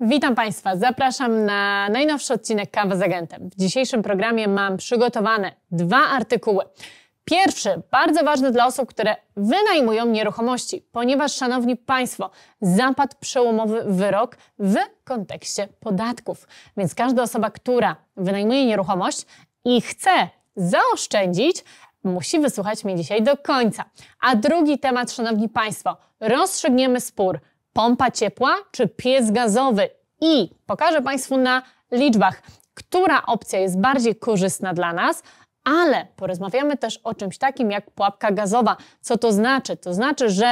Witam Państwa, zapraszam na najnowszy odcinek Kawa z Agentem. W dzisiejszym programie mam przygotowane dwa artykuły. Pierwszy, bardzo ważny dla osób, które wynajmują nieruchomości, ponieważ, Szanowni Państwo, zapadł przełomowy wyrok w kontekście podatków. Więc każda osoba, która wynajmuje nieruchomość i chce zaoszczędzić, musi wysłuchać mnie dzisiaj do końca. A drugi temat, Szanowni Państwo, rozstrzygniemy spór pompa ciepła czy piec gazowy. I pokażę Państwu na liczbach, która opcja jest bardziej korzystna dla nas, ale porozmawiamy też o czymś takim jak pułapka gazowa. Co to znaczy? To znaczy, że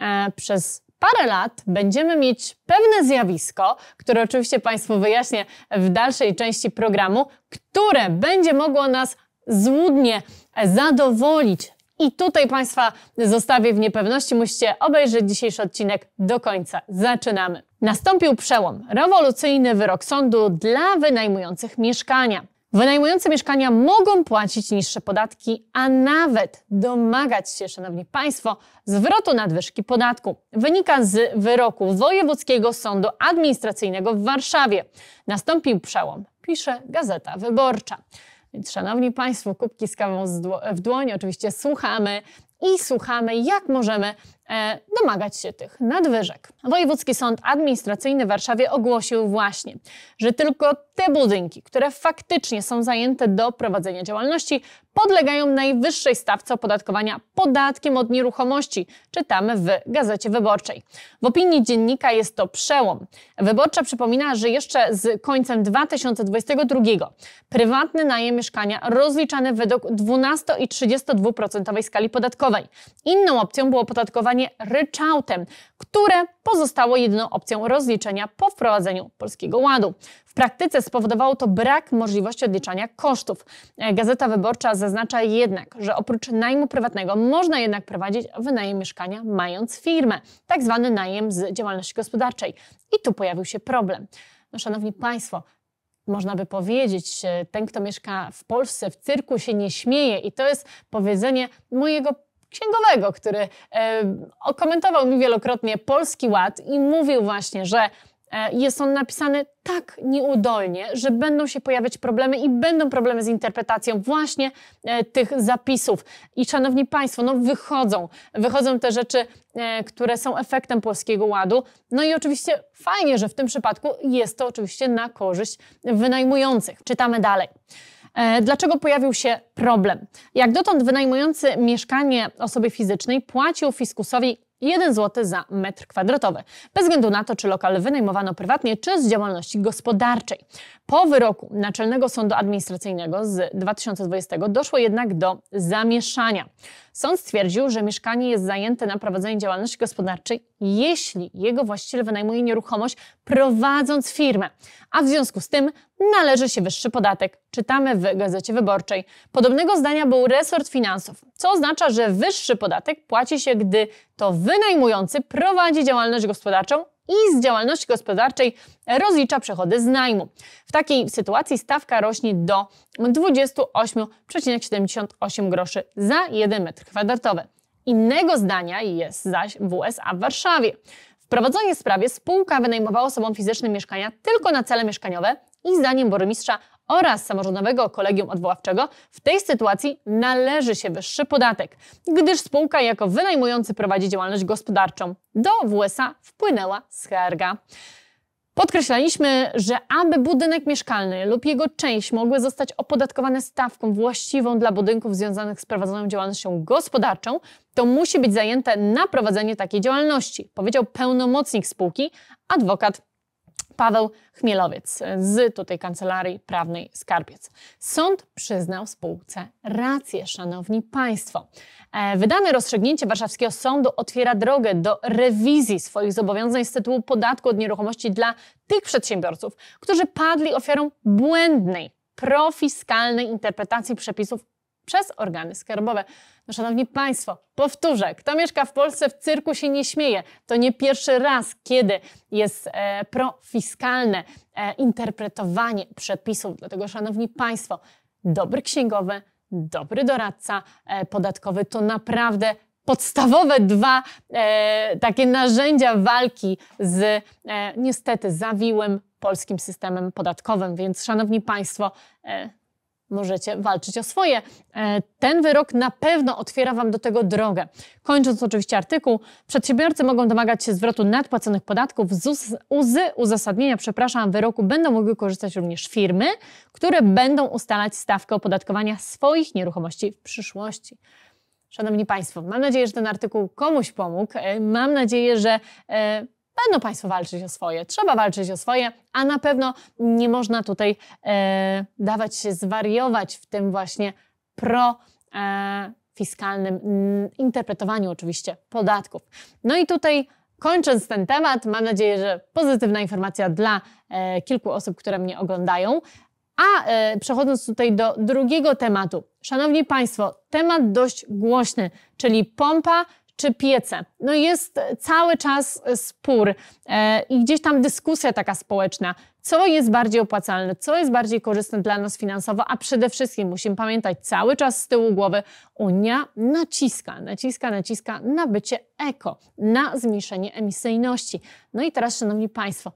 e, przez parę lat będziemy mieć pewne zjawisko, które oczywiście Państwu wyjaśnię w dalszej części programu, które będzie mogło nas złudnie e, zadowolić, i tutaj Państwa zostawię w niepewności. Musicie obejrzeć dzisiejszy odcinek do końca. Zaczynamy. Nastąpił przełom. Rewolucyjny wyrok sądu dla wynajmujących mieszkania. Wynajmujące mieszkania mogą płacić niższe podatki, a nawet domagać się, Szanowni Państwo, zwrotu nadwyżki podatku. Wynika z wyroku Wojewódzkiego Sądu Administracyjnego w Warszawie. Nastąpił przełom, pisze Gazeta Wyborcza. Więc szanowni Państwo, kubki z kawą w dłoń, oczywiście słuchamy i słuchamy jak możemy E, domagać się tych nadwyżek. Wojewódzki Sąd Administracyjny w Warszawie ogłosił właśnie, że tylko te budynki, które faktycznie są zajęte do prowadzenia działalności, podlegają najwyższej stawce opodatkowania podatkiem od nieruchomości, czytamy w Gazecie Wyborczej. W opinii dziennika jest to przełom. Wyborcza przypomina, że jeszcze z końcem 2022 prywatny najem mieszkania rozliczany według 12 i 32% skali podatkowej. Inną opcją było opodatkowanie zdecydowanie ryczałtem, które pozostało jedyną opcją rozliczenia po wprowadzeniu Polskiego Ładu. W praktyce spowodowało to brak możliwości odliczania kosztów. Gazeta Wyborcza zaznacza jednak, że oprócz najmu prywatnego można jednak prowadzić wynajem mieszkania mając firmę, tak zwany najem z działalności gospodarczej. I tu pojawił się problem. No, szanowni Państwo, można by powiedzieć, e, ten, kto mieszka w Polsce, w cyrku się nie śmieje. I to jest powiedzenie mojego księgowego, który e, komentował mi wielokrotnie Polski Ład i mówił właśnie, że e, jest on napisany tak nieudolnie, że będą się pojawiać problemy i będą problemy z interpretacją właśnie e, tych zapisów. I szanowni Państwo, no wychodzą, wychodzą te rzeczy, które są efektem Polskiego Ładu. No i oczywiście fajnie, że w tym przypadku jest to oczywiście na korzyść wynajmujących. Czytamy dalej. E, dlaczego pojawił się problem? Jak dotąd wynajmujący mieszkanie osobie fizycznej płacił fiskusowi 1 zł za metr kwadratowy, bez względu na to, czy lokal wynajmowano prywatnie, czy z działalności gospodarczej. Po wyroku Naczelnego Sądu Administracyjnego z 2020 doszło jednak do zamieszania. Sąd stwierdził, że mieszkanie jest zajęte na prowadzenie działalności gospodarczej, jeśli jego właściciel wynajmuje nieruchomość prowadząc firmę, a w związku z tym należy się wyższy podatek. Czytamy w Gazecie Wyborczej. Podobnego zdania był resort finansów, co oznacza, że wyższy podatek płaci się, gdy to wynajmujący prowadzi działalność gospodarczą i z działalności gospodarczej rozlicza przychody z najmu. W takiej sytuacji stawka rośnie do 28,78 groszy za 1 m2. Innego zdania jest zaś w USA w Warszawie. W prowadzonej sprawie spółka wynajmowała osobom fizycznym mieszkania tylko na cele mieszkaniowe i zdaniem burmistrza oraz samorządowego kolegium odwoławczego, w tej sytuacji należy się wyższy podatek, gdyż spółka jako wynajmujący prowadzi działalność gospodarczą. Do WSA wpłynęła skarga. Podkreślaliśmy, że aby budynek mieszkalny lub jego część mogły zostać opodatkowane stawką właściwą dla budynków związanych z prowadzoną działalnością gospodarczą, to musi być zajęte na prowadzenie takiej działalności, powiedział pełnomocnik spółki, adwokat Paweł Chmielowiec z tutaj Kancelarii Prawnej Skarbiec. Sąd przyznał spółce rację, szanowni państwo. E, wydane rozstrzygnięcie warszawskiego sądu otwiera drogę do rewizji swoich zobowiązań z tytułu podatku od nieruchomości dla tych przedsiębiorców, którzy padli ofiarą błędnej profiskalnej interpretacji przepisów przez organy skarbowe. No, szanowni Państwo, powtórzę, kto mieszka w Polsce w cyrku się nie śmieje. To nie pierwszy raz, kiedy jest e, profiskalne e, interpretowanie przepisów. Dlatego, Szanowni Państwo, dobry księgowy, dobry doradca e, podatkowy to naprawdę podstawowe dwa e, takie narzędzia walki z e, niestety zawiłym polskim systemem podatkowym. Więc, Szanowni Państwo, e, możecie walczyć o swoje. E, ten wyrok na pewno otwiera Wam do tego drogę. Kończąc oczywiście artykuł, przedsiębiorcy mogą domagać się zwrotu nadpłaconych podatków z uz uzasadnienia, przepraszam, wyroku będą mogły korzystać również firmy, które będą ustalać stawkę opodatkowania swoich nieruchomości w przyszłości. Szanowni Państwo, mam nadzieję, że ten artykuł komuś pomógł. E, mam nadzieję, że e, Będą Państwo walczyć o swoje, trzeba walczyć o swoje, a na pewno nie można tutaj e, dawać się zwariować w tym właśnie pro. E, fiskalnym mm, interpretowaniu oczywiście podatków. No i tutaj kończąc ten temat, mam nadzieję, że pozytywna informacja dla e, kilku osób, które mnie oglądają. A e, przechodząc tutaj do drugiego tematu. Szanowni Państwo, temat dość głośny, czyli pompa czy piece. No jest cały czas spór e, i gdzieś tam dyskusja taka społeczna, co jest bardziej opłacalne, co jest bardziej korzystne dla nas finansowo, a przede wszystkim musimy pamiętać cały czas z tyłu głowy, Unia naciska, naciska, naciska na bycie eko, na zmniejszenie emisyjności. No i teraz, Szanowni Państwo,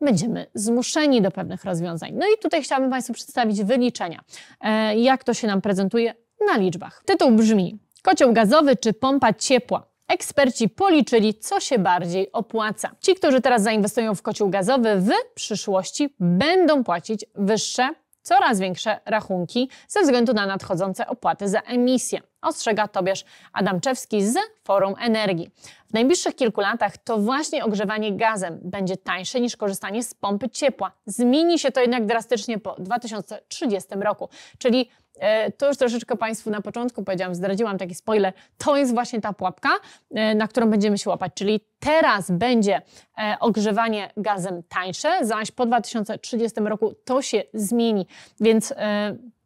będziemy zmuszeni do pewnych rozwiązań. No i tutaj chciałabym Państwu przedstawić wyliczenia, e, jak to się nam prezentuje na liczbach. Tytuł brzmi kocioł gazowy czy pompa ciepła. Eksperci policzyli, co się bardziej opłaca. Ci, którzy teraz zainwestują w kocioł gazowy, w przyszłości będą płacić wyższe, coraz większe rachunki ze względu na nadchodzące opłaty za emisję. Ostrzega Tobiasz Adamczewski z Forum Energii. W najbliższych kilku latach to właśnie ogrzewanie gazem będzie tańsze niż korzystanie z pompy ciepła. Zmieni się to jednak drastycznie po 2030 roku, czyli E, to już troszeczkę Państwu na początku powiedziałam, zdradziłam taki spoiler, to jest właśnie ta pułapka, e, na którą będziemy się łapać, czyli teraz będzie e, ogrzewanie gazem tańsze, zaś po 2030 roku to się zmieni, więc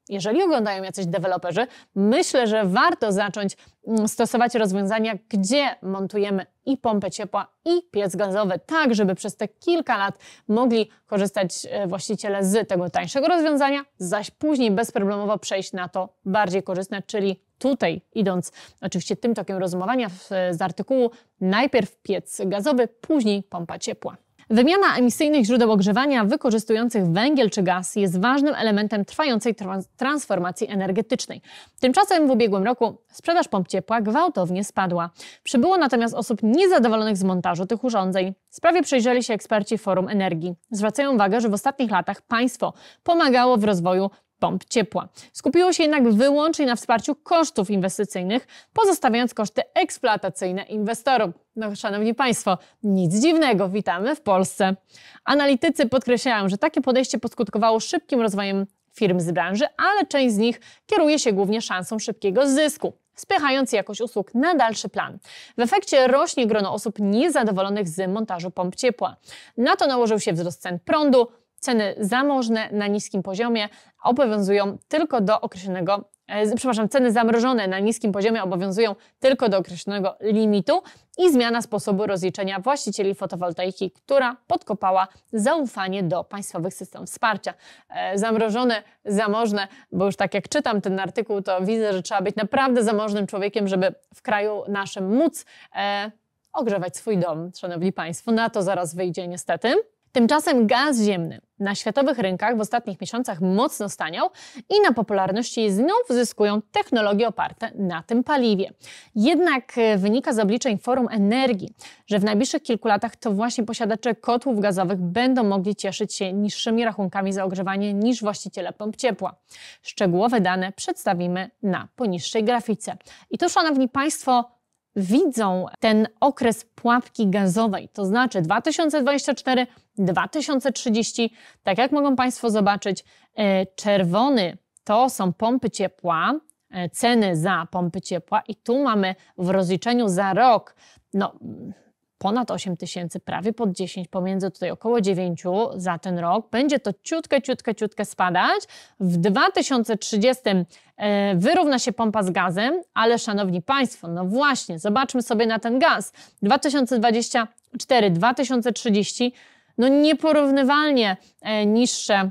jeżeli oglądają jacyś deweloperzy, myślę, że warto zacząć mm, stosować rozwiązania, gdzie montujemy i pompę ciepła i piec gazowy, tak żeby przez te kilka lat mogli korzystać e, właściciele z tego tańszego rozwiązania, zaś później bezproblemowo przejść na to bardziej korzystne, czyli tutaj idąc oczywiście tym tokiem rozumowania z artykułu, najpierw piec gazowy, później pompa ciepła. Wymiana emisyjnych źródeł ogrzewania wykorzystujących węgiel czy gaz jest ważnym elementem trwającej transformacji energetycznej. Tymczasem w ubiegłym roku sprzedaż pomp ciepła gwałtownie spadła. Przybyło natomiast osób niezadowolonych z montażu tych urządzeń. Sprawie przyjrzeli się eksperci Forum Energii. Zwracają uwagę, że w ostatnich latach państwo pomagało w rozwoju pomp ciepła. Skupiło się jednak wyłącznie na wsparciu kosztów inwestycyjnych, pozostawiając koszty eksploatacyjne inwestorom. No, szanowni Państwo, nic dziwnego, witamy w Polsce. Analitycy podkreślają, że takie podejście podskutkowało szybkim rozwojem firm z branży, ale część z nich kieruje się głównie szansą szybkiego zysku spychając jakość usług na dalszy plan. W efekcie rośnie grono osób niezadowolonych z montażu pomp ciepła. Na to nałożył się wzrost cen prądu, ceny zamożne na niskim poziomie obowiązują tylko do określonego e, przepraszam, ceny zamrożone na niskim poziomie obowiązują tylko do określonego limitu i zmiana sposobu rozliczenia właścicieli fotowoltaiki, która podkopała zaufanie do państwowych systemów wsparcia. E, zamrożone, zamożne, bo już tak jak czytam ten artykuł, to widzę, że trzeba być naprawdę zamożnym człowiekiem, żeby w kraju naszym móc e, ogrzewać swój dom, szanowni państwo. Na to zaraz wyjdzie niestety. Tymczasem gaz ziemny na światowych rynkach w ostatnich miesiącach mocno staniał i na popularności znów zyskują technologie oparte na tym paliwie. Jednak e, wynika z obliczeń Forum Energii, że w najbliższych kilku latach to właśnie posiadacze kotłów gazowych będą mogli cieszyć się niższymi rachunkami za ogrzewanie niż właściciele pomp ciepła. Szczegółowe dane przedstawimy na poniższej grafice. I to, szanowni Państwo, widzą ten okres pułapki gazowej, to znaczy 2024-2030, tak jak mogą Państwo zobaczyć, e, czerwony to są pompy ciepła, e, ceny za pompy ciepła i tu mamy w rozliczeniu za rok, no ponad 8 tysięcy, prawie pod 10, pomiędzy tutaj około 9 za ten rok. Będzie to ciutkę, ciutkę, ciutkę spadać. W 2030 e, wyrówna się pompa z gazem, ale szanowni Państwo, no właśnie, zobaczmy sobie na ten gaz. 2024, 2030, no nieporównywalnie e, niższe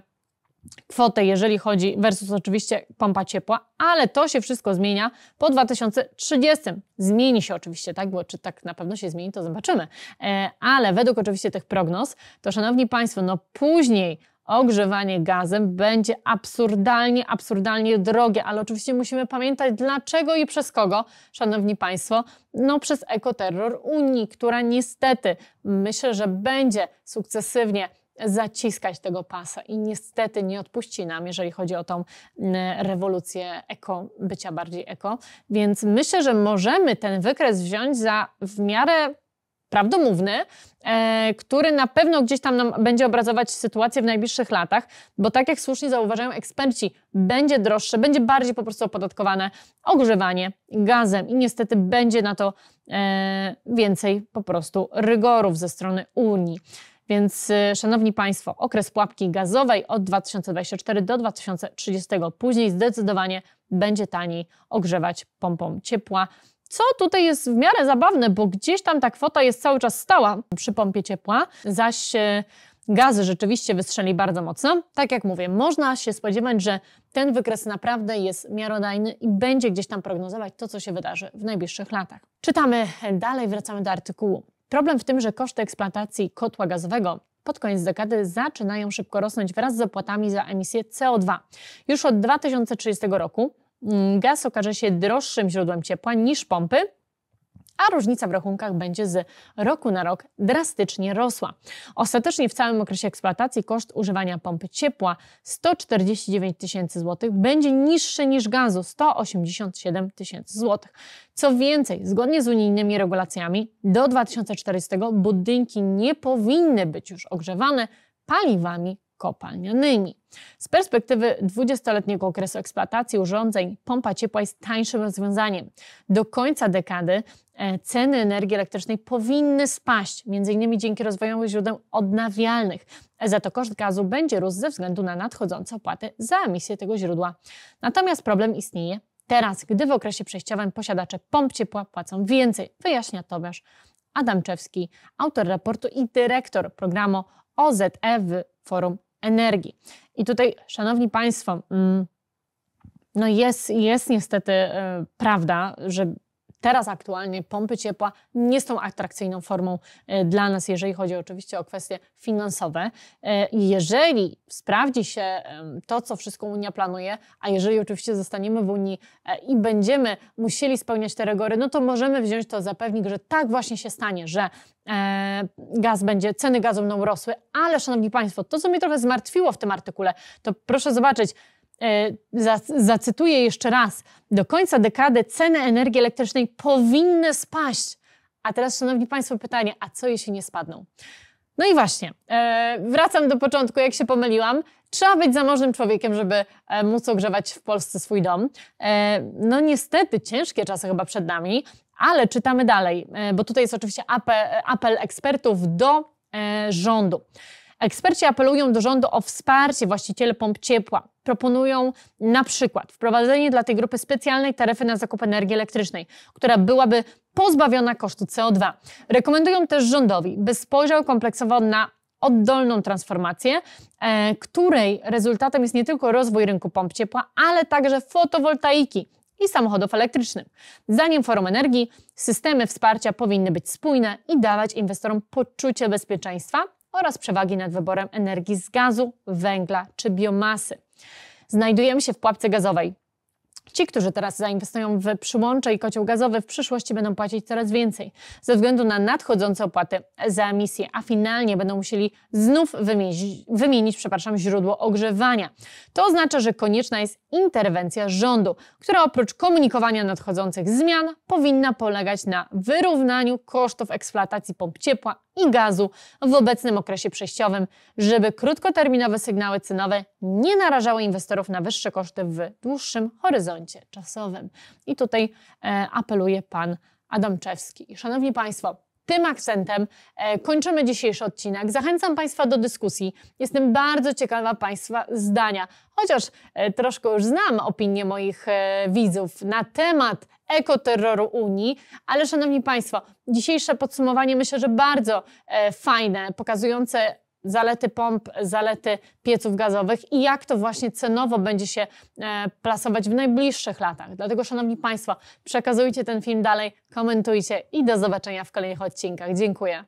kwotę, jeżeli chodzi, versus oczywiście pompa ciepła, ale to się wszystko zmienia po 2030. Zmieni się oczywiście, tak? Bo czy tak na pewno się zmieni, to zobaczymy. E, ale według oczywiście tych prognoz, to szanowni Państwo, no później ogrzewanie gazem będzie absurdalnie, absurdalnie drogie, ale oczywiście musimy pamiętać dlaczego i przez kogo, szanowni Państwo, no przez ekoterror Unii, która niestety myślę, że będzie sukcesywnie zaciskać tego pasa i niestety nie odpuści nam, jeżeli chodzi o tą mm, rewolucję eko, bycia bardziej eko. Więc myślę, że możemy ten wykres wziąć za w miarę prawdomówny, e, który na pewno gdzieś tam nam będzie obrazować sytuację w najbliższych latach, bo tak jak słusznie zauważają eksperci, będzie droższe, będzie bardziej po prostu opodatkowane ogrzewanie gazem i niestety będzie na to e, więcej po prostu rygorów ze strony Unii. Więc y, szanowni Państwo, okres pułapki gazowej od 2024 do 2030, później zdecydowanie będzie taniej ogrzewać pompą ciepła. Co tutaj jest w miarę zabawne, bo gdzieś tam ta kwota jest cały czas stała przy pompie ciepła, zaś y, gazy rzeczywiście wystrzeli bardzo mocno. Tak jak mówię, można się spodziewać, że ten wykres naprawdę jest miarodajny i będzie gdzieś tam prognozować to, co się wydarzy w najbliższych latach. Czytamy e, dalej, wracamy do artykułu. Problem w tym, że koszty eksploatacji kotła gazowego pod koniec dekady zaczynają szybko rosnąć wraz z opłatami za emisję CO2. Już od 2030 roku mm, gaz okaże się droższym źródłem ciepła niż pompy, a różnica w rachunkach będzie z roku na rok drastycznie rosła. Ostatecznie w całym okresie eksploatacji koszt używania pompy ciepła 149 tysięcy złotych będzie niższy niż gazu 187 tysięcy złotych. Co więcej, zgodnie z unijnymi regulacjami do 2040 budynki nie powinny być już ogrzewane paliwami kopalnianymi. Z perspektywy 20-letniego okresu eksploatacji urządzeń pompa ciepła jest tańszym rozwiązaniem. Do końca dekady e, ceny energii elektrycznej powinny spaść, m.in. dzięki rozwojowi źródeł odnawialnych. E, za to koszt gazu będzie rósł ze względu na nadchodzące opłaty za emisję tego źródła. Natomiast problem istnieje teraz, gdy w okresie przejściowym posiadacze pomp ciepła płacą więcej, wyjaśnia Tomasz Adamczewski, autor raportu i dyrektor programu OZE w Forum energii. I tutaj, szanowni Państwo, mm, no jest, jest niestety y, prawda, że teraz aktualnie pompy ciepła nie są atrakcyjną formą e, dla nas, jeżeli chodzi oczywiście o kwestie finansowe. E, jeżeli sprawdzi się to, co wszystko Unia planuje, a jeżeli oczywiście zostaniemy w Unii e, i będziemy musieli spełniać te rygory, no to możemy wziąć to za pewnik, że tak właśnie się stanie, że gaz będzie, ceny gazu będą rosły, ale szanowni Państwo, to co mnie trochę zmartwiło w tym artykule, to proszę zobaczyć, E, zacytuję jeszcze raz, do końca dekady ceny energii elektrycznej powinny spaść. A teraz, Szanowni Państwo, pytanie, a co jeśli nie spadną? No i właśnie, e, wracam do początku, jak się pomyliłam. Trzeba być zamożnym człowiekiem, żeby e, móc ogrzewać w Polsce swój dom. no niestety, ciężkie czasy chyba przed nami, ale czytamy dalej, bo tutaj jest oczywiście apel, apel ekspertów do rządu. Eksperci apelują do rządu o wsparcie właścicieli pomp ciepła proponują na przykład wprowadzenie dla tej grupy specjalnej taryfy na zakup energii elektrycznej, która byłaby pozbawiona kosztu CO2. Rekomendują też rządowi, by spojrzał kompleksowo na oddolną transformację, e, której rezultatem jest nie tylko rozwój rynku pomp ciepła, ale także fotowoltaiki i samochodów elektrycznych. Zdaniem Forum Energii systemy wsparcia powinny być spójne i dawać inwestorom poczucie bezpieczeństwa oraz przewagi nad wyborem energii z gazu, węgla czy biomasy. Znajdujemy się w pułapce gazowej. Ci, którzy teraz zainwestują w przyłącze i kocioł gazowy, w przyszłości będą płacić coraz więcej ze względu na nadchodzące opłaty za emisję, a finalnie będą musieli znów wymienić, wymienić przepraszam, źródło ogrzewania. To oznacza, że konieczna jest interwencja rządu, która oprócz komunikowania nadchodzących zmian powinna polegać na wyrównaniu kosztów eksploatacji pomp ciepła i gazu w obecnym okresie przejściowym, żeby krótkoterminowe sygnały cenowe nie narażały inwestorów na wyższe koszty w dłuższym horyzoncie czasowym. I tutaj e, apeluje pan Adamczewski. Szanowni Państwo, tym akcentem e, kończymy dzisiejszy odcinek. Zachęcam Państwa do dyskusji. Jestem bardzo ciekawa Państwa zdania, chociaż e, troszkę już znam opinie moich e, widzów na temat ekoterroru Unii. Ale szanowni Państwo, dzisiejsze podsumowanie myślę, że bardzo e, fajne, pokazujące zalety pomp, zalety pieców gazowych i jak to właśnie cenowo będzie się e, plasować w najbliższych latach. Dlatego, Szanowni Państwo, przekazujcie ten film dalej, komentujcie i do zobaczenia w kolejnych odcinkach. Dziękuję.